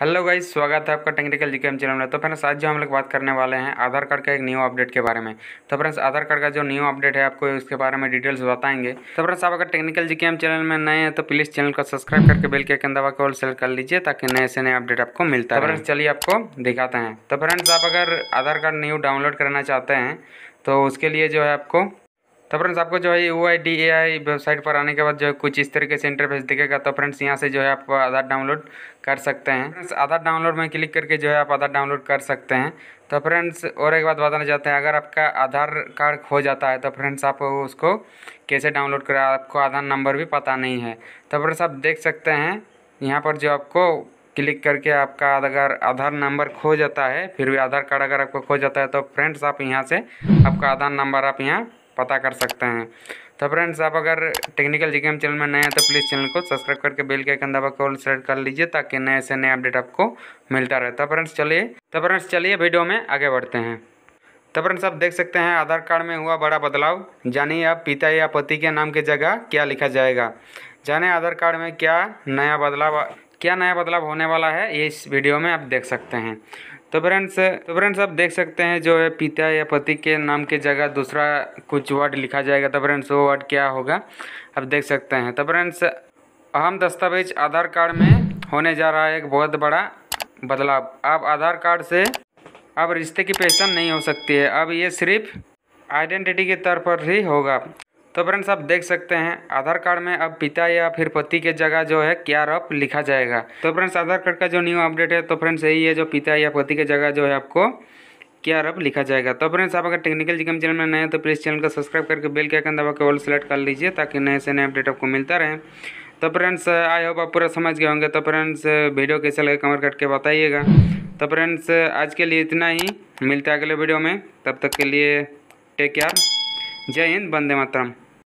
hello guys स्वागत है आपका टेक्निकल जी के एम चैनल में तो फ्रेंड्स आज जो हम लोग बात करने वाले हैं आधार कार्ड का एक न्यू अपडेट के बारे में तो फ्रेंड्स आधार कार्ड का जो न्यू अपडेट है आपको उसके बारे में डिटेल्स बताएंगे तो फ्रेंड्स आप अगर टेक्निकल जी के एम चैनल में नए हैं तो प्लीज़ चैनल को सब्सक्राइब करके बिल के एक दबा के ऑल कर लीजिए ताकि नए से नए अपडेट आपको मिलता तो है फ्रेंड्स चलिए आपको दिखाते हैं तो फ्रेंड्स आप अगर आधार कार्ड न्यू डाउनलोड करना चाहते हैं तो उसके लिए जो है आपको तो फ्रेंड्स आपको जो है U I D A I website पर आने के बाद जो है कुछ इस तरीके से इंटरफेस दिखेगा तो फ्रेंड्स यहाँ से जो है आप आधार डाउनलोड कर सकते हैं फ्रेंड्स आधार डाउनलोड में क्लिक करके जो है आप आधार डाउनलोड कर सकते हैं तो फ्रेंड्स और एक बात बताना चाहते हैं अगर आपका आधार कार्ड खो जाता है तो फ्रेंड्स आप उसको कैसे डाउनलोड करें आपको आधार नंबर भी पता नहीं है तो फ्रेंड्स आप देख सकते हैं यहाँ पर जो आपको क्लिक करके आपका अगर आधार नंबर खो जाता है फिर भी आधार कार्ड अगर आपको खो जाता है तो फ्रेंड्स आप यहाँ से आपका आधार नंबर आप यहाँ पता कर सकते हैं तो फ्रेंड्स आप अगर टेक्निकल जी चैनल में नए हैं तो प्लीज़ चैनल को सब्सक्राइब करके बेल के आइकन दबा के ऑल सेलेक्ट कर लीजिए ताकि नए से नए अपडेट आपको मिलता रहे तो फ्रेंड्स चलिए तो फ्रेंड्स चलिए वीडियो में आगे बढ़ते हैं तो फ्रेंड्स आप देख सकते हैं आधार कार्ड में हुआ बड़ा बदलाव जानिए अब पिता या पति के नाम की जगह क्या लिखा जाएगा जाने आधार कार्ड में क्या नया बदलाव क्या नया बदलाव होने वाला है ये इस वीडियो में आप देख सकते हैं तो फ्रेंड्स तो फ्रेंड्स आप देख सकते हैं जो है पिता या पति के नाम के जगह दूसरा कुछ वर्ड लिखा जाएगा तो फ्रेंड्स वो वर्ड क्या होगा आप देख सकते हैं तो फ्रेंड्स अहम दस्तावेज आधार कार्ड में होने जा रहा है एक बहुत बड़ा बदलाव अब आधार कार्ड से अब रिश्ते की पहचान नहीं हो सकती है अब ये सिर्फ आइडेंटिटी के तौर पर ही होगा तो फ्रेंड्स आप देख सकते हैं आधार कार्ड में अब पिता या फिर पति के जगह जो है क्या रफ लिखा जाएगा तो फ्रेंड्स आधार कार्ड का जो न्यू अपडेट है तो फ्रेंड्स यही है जो पिता या पति के जगह जो है आपको क्या रफ लिखा जाएगा तो फ्रेंड्स आप अगर टेक्निकल जिकम चैनल में नए हैं तो प्लीज़ चैनल को सब्सक्राइब करके बेल के आइकन दबा के ऑल सेलेक्ट कर लीजिए ताकि नए से नए अपडेट आपको मिलता रहे तो फ्रेंड्स आई होप आप पूरा समझ गए होंगे तो फ्रेंड्स वीडियो कैसे लगे कमर करके बताइएगा तो फ्रेंड्स आज के लिए इतना ही मिलता है अगले वीडियो में तब तक के लिए टेक केयर जय हिंद वंदे मातरम